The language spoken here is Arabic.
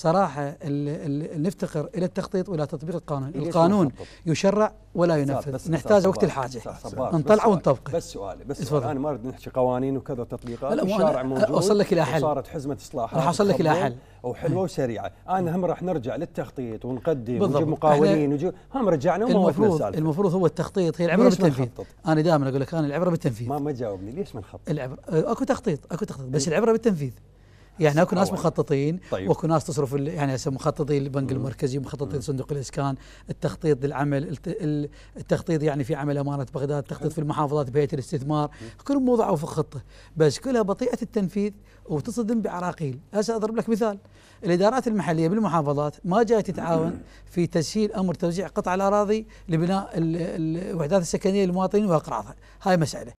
صراحة نفتقر إلى التخطيط وإلى تطبيق القانون القانون يشرع ولا ينفذ نحتاج وقت الحاجة نطلع ونطبقه بس سؤالي بس سؤالي. أنا ما أريد نحكي قوانين وكذا تطبيقات الشارع موجود أوصل لك إلى حل صارت حزمة إصلاحات راح أوصل لك إلى حل وحلوة وسريعة أنا هم راح نرجع للتخطيط ونقدم ونجيب مقاولين ونجيب هم رجعنا وما المفروض المفروض هو التخطيط هي العبرة بالتنفيذ أنا دائما أقول لك أنا العبرة بالتنفيذ ما ما جاوبني ليش ما نخطط العبرة أكو تخطيط أكو تخطيط بس إيه. العبرة بالتنفيذ يعني اكو ناس مخططين طيب. واكو ناس تصرف يعني هسه مخططين البنك المركزي مخططين صندوق الاسكان التخطيط للعمل التخطيط يعني في عمل امانه بغداد التخطيط في المحافظات بهيئه الاستثمار كلهم وضعوا في خطه بس كلها بطيئه التنفيذ وتصدم بعراقيل هسه اضرب لك مثال الادارات المحليه بالمحافظات ما جايه تتعاون في تسهيل امر توزيع قطع الاراضي لبناء الوحدات السكنيه للمواطنين واقراضها هاي مساله